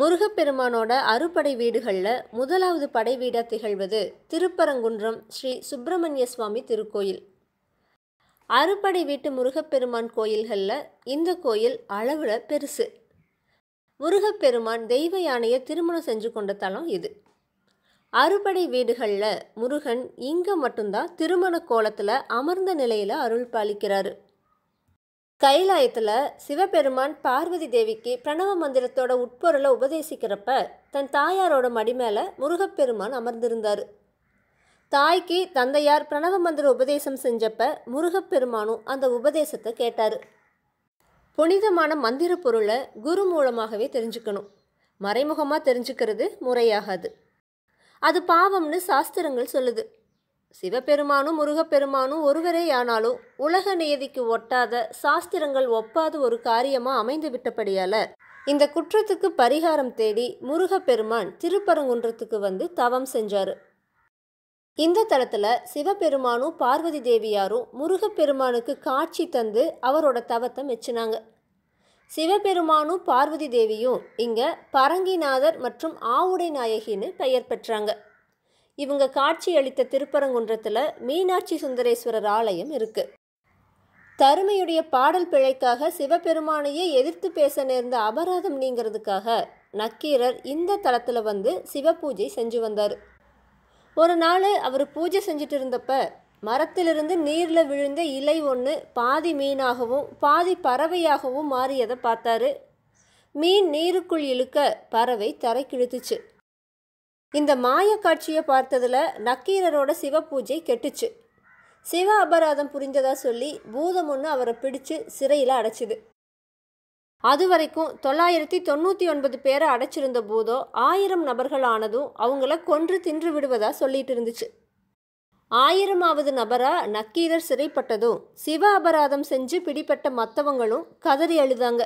முருகப்பெருமானோட அறுபடை வீடுகளில் முதலாவது படை வீடாக திகழ்வது திருப்பரங்குன்றம் ஸ்ரீ சுப்பிரமணிய சுவாமி திருக்கோயில் அறுபடை வீட்டு முருகப்பெருமான் கோயில்களில் இந்த கோயில் அளவில் பெருசு முருகப்பெருமான் தெய்வ யானையை திருமணம் செஞ்சு கொண்ட தலம் இது அறுபடை வீடுகளில் முருகன் இங்கே மட்டும்தான் திருமண கோலத்தில் அமர்ந்த நிலையில் அருள் பாலிக்கிறாரு கைலாயத்தில் சிவபெருமான் பார்வதி தேவிக்கு பிரணவ மந்திரத்தோட உட்பொருளை உபதேசிக்கிறப்ப தன் தாயாரோட மடி மேலே முருகப்பெருமான் அமர்ந்திருந்தார் தாய்க்கு தந்தையார் பிரணவ மந்திர உபதேசம் செஞ்சப்ப முருகப்பெருமானும் அந்த உபதேசத்தை கேட்டார் புனிதமான மந்திர பொருளை குரு மூலமாகவே தெரிஞ்சுக்கணும் மறைமுகமாக தெரிஞ்சுக்கிறது முறையாகாது அது பாவம்னு சாஸ்திரங்கள் சொல்லுது சிவபெருமானும் முருகப்பெருமானும் ஒருவரே ஆனாலும் உலக நியதிக்கு ஒட்டாத சாஸ்திரங்கள் ஒப்பாத ஒரு காரியமாக அமைந்து விட்டபடியால இந்த குற்றத்துக்கு பரிகாரம் தேடி முருகப்பெருமான் திருப்பரங்குன்றத்துக்கு வந்து தவம் செஞ்சார் இந்த தளத்தில் சிவபெருமானும் பார்வதி தேவியாரும் முருகப்பெருமானுக்கு காட்சி தந்து அவரோட தவத்தை மெச்சினாங்க சிவபெருமானும் பார்வதி தேவியும் இங்கே பரங்கிநாதர் மற்றும் ஆவுடை நாயகின்னு பெயர் பெற்றாங்க இவங்க காட்சியளித்த திருப்பரங்குன்றத்தில் மீனாட்சி சுந்தரேஸ்வரர் ஆலயம் இருக்குது தருமையுடைய பாடல் பிழைக்காக சிவபெருமானையே எதிர்த்து பேச நேர்ந்த அபராதம் நீங்கிறதுக்காக நக்கீரர் இந்த தளத்தில் வந்து சிவபூஜை செஞ்சு வந்தார் ஒரு நாள் அவர் பூஜை செஞ்சுட்டு இருந்தப்ப மரத்திலிருந்து நீரில் விழுந்த இலை ஒன்று பாதி மீனாகவும் பாதி பறவையாகவும் மாறியதை பார்த்தாரு மீன் நீருக்குள் இழுக்க பறவை தரைக்கிழுத்துச்சு இந்த மாய காட்சியை பார்த்ததில் நக்கீரரோட சிவ பூஜை கெட்டுச்சு சிவ அபராதம் புரிஞ்சதா சொல்லி பூதம் ஒன்று அவரை பிடிச்சு சிறையில் அடைச்சிது அது வரைக்கும் தொள்ளாயிரத்தி தொண்ணூற்றி ஒன்பது பேரை அடைச்சிருந்த பூதோ ஆயிரம் நபர்கள் ஆனதும் அவங்கள கொன்று தின்று விடுவதா சொல்லிட்டு இருந்துச்சு ஆயிரமாவது நபராக நக்கீரர் சிறைப்பட்டதும் சிவ அபராதம் செஞ்சு பிடிப்பட்ட மற்றவங்களும் கதறி அழுதாங்க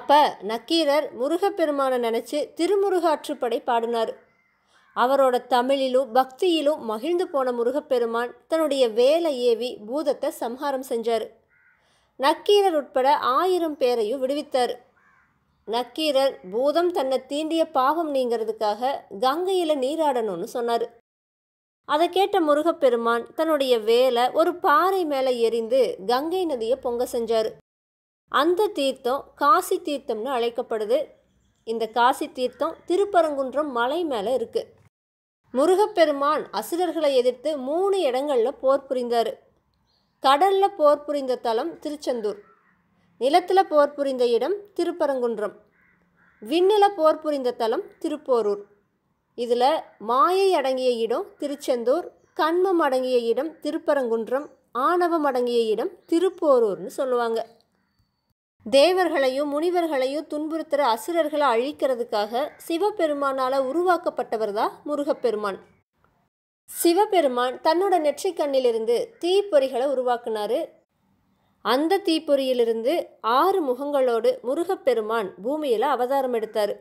அப்போ நக்கீரர் முருகப்பெருமானை நினச்சி திருமுருகாற்றுப்படை பாடினார் அவரோட தமிழிலும் பக்தியிலும் மகிழ்ந்து போன முருகப்பெருமான் தன்னுடைய வேலை ஏவி பூதத்தை சம்ஹாரம் செஞ்சார் நக்கீரர் உட்பட ஆயிரம் பேரையும் விடுவித்தார் நக்கீரர் பூதம் தன்னை தீண்டிய பாவம் நீங்கிறதுக்காக கங்கையில் நீராடணும்னு சொன்னார் அதை கேட்ட முருகப்பெருமான் தன்னுடைய வேலை ஒரு பாறை மேலே எரிந்து கங்கை நதியை பொங்க செஞ்சார் அந்த தீர்த்தம் காசி தீர்த்தம்னு அழைக்கப்படுது இந்த காசி தீர்த்தம் திருப்பரங்குன்றம் மலை மேலே இருக்குது முருகப்பெருமான் அசுரர்களை எதிர்த்து மூணு இடங்களில் போர் புரிந்தார் கடலில் போர் புரிந்த தலம் திருச்செந்தூர் நிலத்தில் போர் புரிந்த இடம் திருப்பரங்குன்றம் விண்ணில் போர் புரிந்த தலம் திருப்போரூர் இதில் மாயை அடங்கிய இடம் திருச்செந்தூர் கண்மம் அடங்கிய இடம் திருப்பரங்குன்றம் ஆணவம் அடங்கிய இடம் திருப்போரூர்னு சொல்லுவாங்க தேவர்களையும் முனிவர்களையும் துன்புறுத்துகிற அசுரர்களை அழிக்கிறதுக்காக சிவபெருமானால் உருவாக்கப்பட்டவர் தான் முருகப்பெருமான் சிவபெருமான் தன்னோட நெற்றிக் கண்ணிலிருந்து தீப்பொறிகளை உருவாக்குனாரு அந்த தீப்பொறியிலிருந்து ஆறு முகங்களோடு முருகப்பெருமான் பூமியில் அவதாரம் எடுத்தார்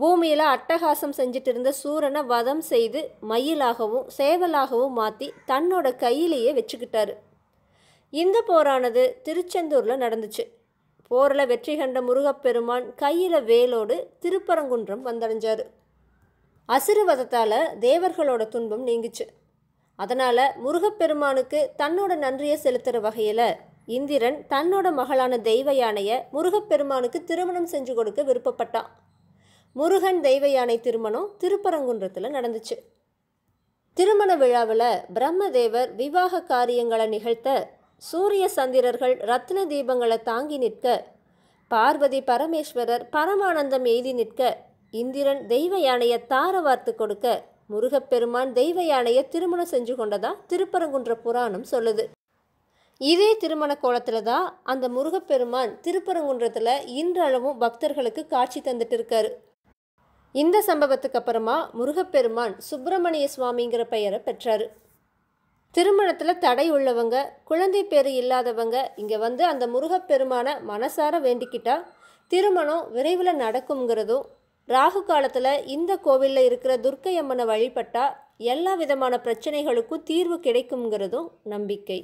பூமியில் அட்டகாசம் செஞ்சுட்டு இருந்த சூரனை வதம் செய்து மயிலாகவும் சேவலாகவும் மாற்றி தன்னோட கையிலேயே வச்சுக்கிட்டாரு இந்த போரானது திருச்செந்தூரில் நடந்துச்சு போரில் வெற்றி கண்ட முருகப்பெருமான் கையில் வேலோடு திருப்பரங்குன்றம் வந்தடைஞ்சார் அசிறுவதத்தால் தேவர்களோட துன்பம் நீங்கிச்சு அதனால் முருகப்பெருமானுக்கு தன்னோட நன்றியை செலுத்துகிற வகையில் இந்திரன் தன்னோட மகளான தெய்வ யானையை முருகப்பெருமானுக்கு திருமணம் செஞ்சு கொடுக்க விருப்பப்பட்டான் முருகன் தெய்வ யானை திருமணம் திருப்பரங்குன்றத்தில் நடந்துச்சு திருமண விழாவில் பிரம்மதேவர் விவாக காரியங்களை நிகழ்த்த சூரிய சந்திரர்கள் ரத்ன தீபங்களை தாங்கி நிற்க பார்வதி பரமேஸ்வரர் பரமானந்தம் எய்தி நிற்க இந்திரன் தெய்வ யானையை தார வார்த்து கொடுக்க முருகப்பெருமான் தெய்வ யானையை திருமணம் செஞ்சு கொண்டதா திருப்பரங்குன்ற புராணம் சொல்லுது இதே திருமண கோலத்தில் தான் அந்த முருகப்பெருமான் திருப்பரங்குன்றத்தில் இன்றளவும் பக்தர்களுக்கு காட்சி தந்துட்டு இருக்காரு இந்த சம்பவத்துக்கு அப்புறமா முருகப்பெருமான் சுப்பிரமணிய சுவாமிங்கிற பெயரை பெற்றார் திருமணத்தில் தடை உள்ளவங்க குழந்தை பேர் இல்லாதவங்க இங்கே வந்து அந்த முருகப்பெருமானை மனசார வேண்டிக்கிட்டால் திருமணம் விரைவில் நடக்குங்கிறதும் ராகு காலத்தில் இந்த கோவிலில் இருக்கிற துர்க்கை அம்மனை வழிபட்டால் எல்லா விதமான பிரச்சனைகளுக்கும் தீர்வு கிடைக்குங்கிறதும் நம்பிக்கை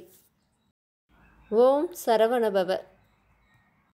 ஓம் சரவணபவர்